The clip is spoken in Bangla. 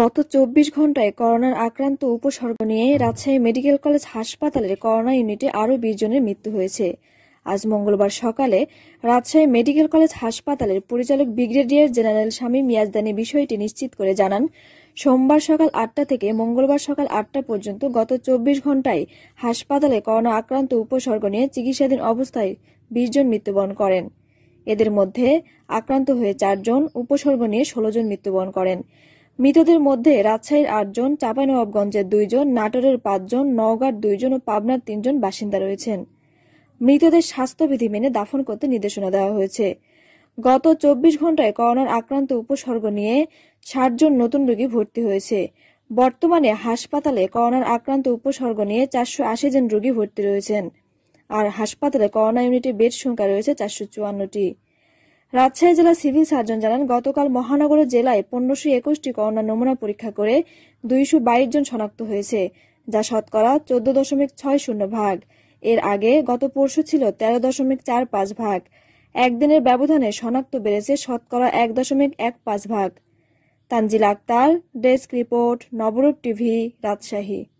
গত চব্বিশ ঘন্টায় করোনার আক্রান্ত উপসর্গ নিয়ে রাজশাহী মেডিকেল কলেজ হাসপাতালের করোনা ইউনিটে আরও বিশ জনের মৃত্যু হয়েছে আজ মঙ্গলবার সকালে রাজশাহী মেডিকেল কলেজ হাসপাতালের পরিচালক ব্রিগেডিয়ার জেনারেল স্বামী মিয়াজদানি বিষয়টি নিশ্চিত করে জানান সোমবার সকাল আটটা থেকে মঙ্গলবার সকাল আটটা পর্যন্ত গত চব্বিশ ঘন্টায় হাসপাতালে করোনা আক্রান্ত উপসর্গ নিয়ে চিকিৎসাধীন অবস্থায় বিশ জন মৃত্যুবরণ করেন এদের মধ্যে আক্রান্ত হয়ে চারজন উপসর্গ নিয়ে ষোলো জন মৃত্যুবরণ করেন মৃতদের মধ্যে রাজশাহীর আটজন চাঁপাইনবাবগঞ্জের দুইজন নাটোরের পাঁচজন নওগাঁর দুইজন ও পাবনার তিনজন বাসিন্দা রয়েছেন মৃতদের স্বাস্থ্যবিধি মেনে দাফন করতে নির্দেশনা দেওয়া হয়েছে গত চব্বিশ ঘন্টায় করোনার আক্রান্ত উপসর্গ নিয়ে ষাট জন নতুন রোগী ভর্তি হয়েছে বর্তমানে হাসপাতালে করোনার আক্রান্ত উপসর্গ নিয়ে চারশো আশি জন রোগী ভর্তি রয়েছেন আর হাসপাতালে করোনা ইউনিটে বেড সংখ্যা রয়েছে চারশো চুয়ান্নটি রাজশাহী জেলা সিভিল সার্জন জানান গতকাল মহানগর জেলায় পনেরোশো একুশটি করোনা নমুনা পরীক্ষা করে দুইশো বাইশ জন শনাক্ত হয়েছে যা শতকরা চোদ্দ দশমিক ছয় শূন্য ভাগ এর আগে গত পরশু ছিল তেরো দশমিক চার পাঁচ ভাগ একদিনের ব্যবধানে শনাক্ত বেড়েছে শতকরা এক দশমিক এক পাঁচ ভাগ Tanzil Akter desk report Nabarup TV Rajshahi